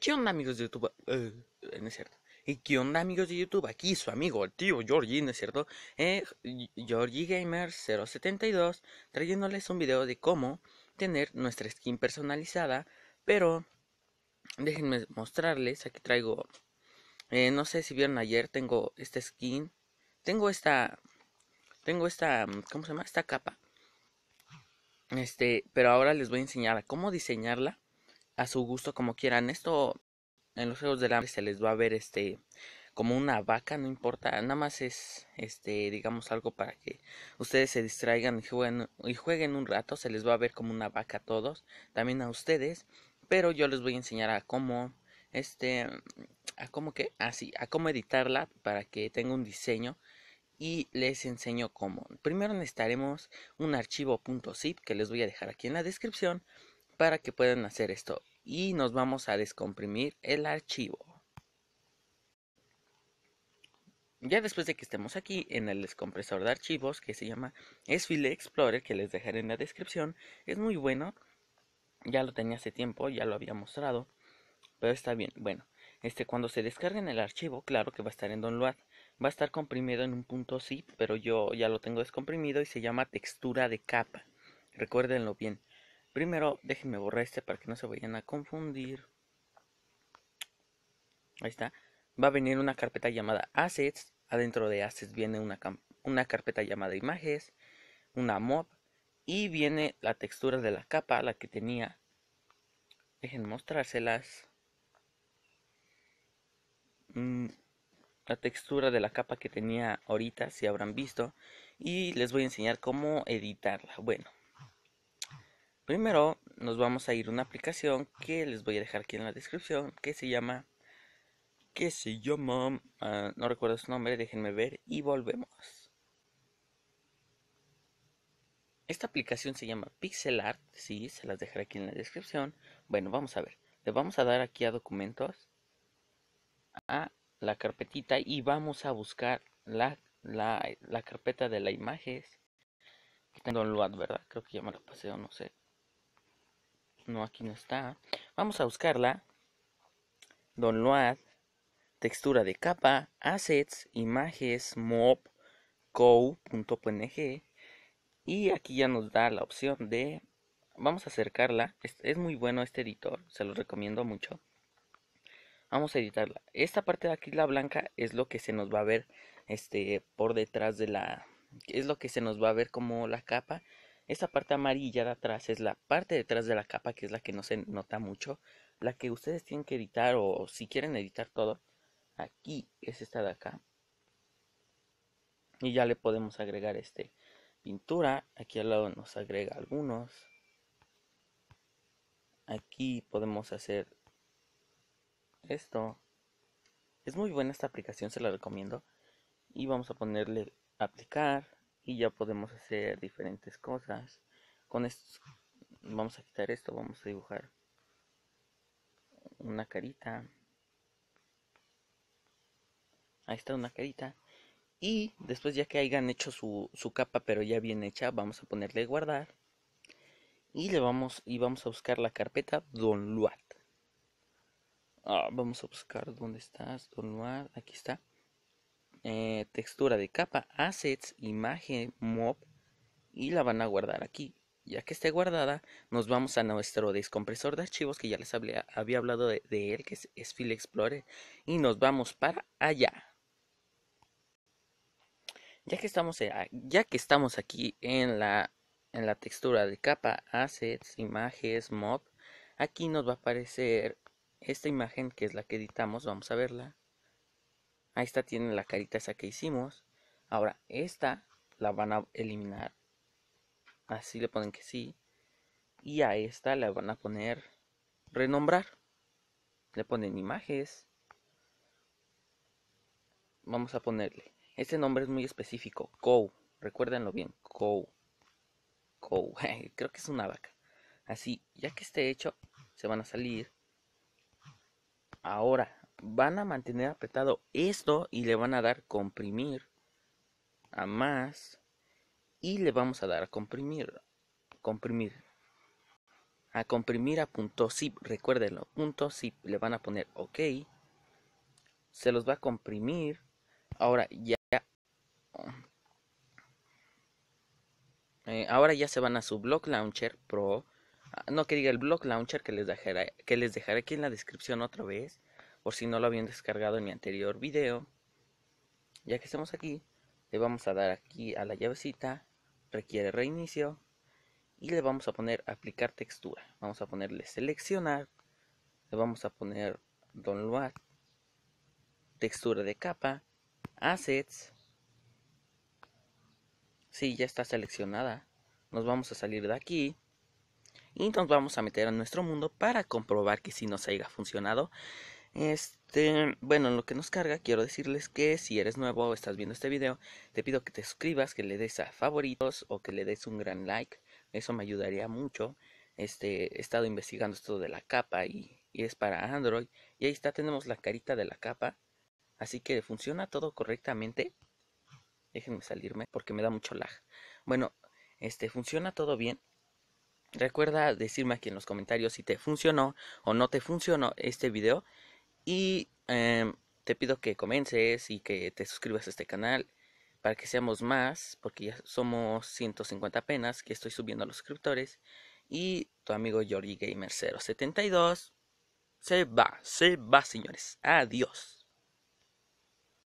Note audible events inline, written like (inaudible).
qué onda amigos de YouTube? Eh, eh, no es cierto. ¿Y qué onda amigos de YouTube? Aquí su amigo, el tío Georgie, ¿no es cierto? Eh, Georgie Gamer 072 trayéndoles un video de cómo tener nuestra skin personalizada. Pero déjenme mostrarles, aquí traigo, eh, no sé si vieron ayer, tengo esta skin. Tengo esta, tengo esta, mm, ¿cómo se llama? Esta capa. Este, pero ahora les voy a enseñar a cómo diseñarla a su gusto como quieran. Esto en los Juegos del Hambre se les va a ver este como una vaca, no importa, nada más es este digamos algo para que ustedes se distraigan y jueguen, y jueguen un rato, se les va a ver como una vaca a todos, también a ustedes, pero yo les voy a enseñar a cómo este a cómo que así, ah, a cómo editarla para que tenga un diseño y les enseño cómo. Primero necesitaremos un archivo .zip que les voy a dejar aquí en la descripción para que puedan hacer esto y nos vamos a descomprimir el archivo. Ya después de que estemos aquí en el descompresor de archivos que se llama Sfile Explorer que les dejaré en la descripción, es muy bueno. Ya lo tenía hace tiempo, ya lo había mostrado, pero está bien. Bueno, este cuando se descarga en el archivo, claro que va a estar en download, va a estar comprimido en un punto zip, pero yo ya lo tengo descomprimido y se llama textura de capa. Recuérdenlo bien. Primero, déjenme borrar este para que no se vayan a confundir. Ahí está. Va a venir una carpeta llamada Assets. Adentro de Assets viene una, una carpeta llamada Imágenes, una mob y viene la textura de la capa, la que tenía. Dejen mostrárselas. Mm, la textura de la capa que tenía ahorita, si habrán visto. Y les voy a enseñar cómo editarla. Bueno, Primero nos vamos a ir a una aplicación que les voy a dejar aquí en la descripción que se llama que se llama ah, no recuerdo su nombre, déjenme ver y volvemos. Esta aplicación se llama Pixel Art, sí, se las dejaré aquí en la descripción. Bueno, vamos a ver. Le vamos a dar aquí a documentos a la carpetita y vamos a buscar la, la, la carpeta de las imágenes. load, ¿verdad? Creo que ya me la pasé no sé. No, aquí no está. Vamos a buscarla. Download. Textura de capa. Assets. Images. Mob. Co.png. Y aquí ya nos da la opción de... Vamos a acercarla. Es, muy bueno este editor. Se lo recomiendo mucho. Vamos a editarla. Esta parte de aquí, la blanca, es lo que se nos va a ver este, por detrás de la... Es lo que se nos va a ver como la capa esta parte amarilla de atrás es la parte detrás de la capa, que es la que no se nota mucho, la que ustedes tienen que editar o, si quieren editar todo. Aquí es esta de acá. Y ya le podemos agregar este pintura. Aquí al lado nos agrega algunos. Aquí podemos hacer esto. Es muy buena esta aplicación, se la recomiendo. Y vamos a ponerle aplicar y ya podemos hacer diferentes cosas con esto vamos a quitar esto vamos a dibujar una carita ahí está una carita y después ya que hayan hecho su, su, capa pero ya bien hecha vamos a ponerle guardar y le vamos y vamos a buscar la carpeta don luat ah, vamos a buscar dónde estás don luat aquí está eh, textura de capa, assets, imagen, mob y la van a guardar aquí. Ya que esté guardada, nos vamos a nuestro descompresor de archivos que ya les había hablado de, él, que es, File Explorer, y nos vamos para allá. Ya que estamos, eh, ya que estamos aquí en la, en la textura de capa, assets, imágenes, mob, aquí nos va a aparecer esta imagen que es la que editamos, vamos a verla esta tiene la carita esa que hicimos. Ahora, esta la van a eliminar. Así le ponen que sí. Y a esta la van a poner renombrar. Le ponen imágenes. Vamos a ponerle. Este nombre es muy específico. Co. Recuérdenlo bien. Co. Co. (laughs) Creo que es una vaca. Así, ya que esté hecho, se van a salir. Ahora, van a mantener apretado esto y le van a dar comprimir a más y le vamos a dar a comprimir comprimir a comprimir a punto zip recuérdenlo punto zip le van a poner ok se los va a comprimir ahora ya eh, ahora ya se van a su block launcher pro ah, no que diga el block launcher que les dejaré que les dejaré aquí en la descripción otra vez por si no lo habían descargado en mi anterior video. Ya que estamos aquí, le vamos a dar aquí a la llavecita, requiere reinicio y le vamos a poner aplicar textura. Vamos a ponerle seleccionar, le vamos a poner download, textura de capa, assets. Si sí, ya está seleccionada, nos vamos a salir de aquí y nos vamos a meter a nuestro mundo para comprobar que si nos haya funcionado este, bueno, lo que nos carga, quiero decirles que si eres nuevo o estás viendo este video, te pido que te suscribas, que le des a favoritos o que le des un gran like. Eso me ayudaría mucho. Este, he estado investigando esto de la capa y, y es para Android. Y ahí está, tenemos la carita de la capa. Así que funciona todo correctamente. Déjenme salirme porque me da mucho lag. Bueno, este, funciona todo bien. Recuerda decirme aquí en los comentarios si te funcionó o no te funcionó este video. Y em, te pido que comiences y que te suscribas a este canal para que seamos más, porque ya somos 150 apenas que estoy subiendo a los suscriptores. Y tu amigo Jordi Gamer 072 se va, se va, señores. Adiós.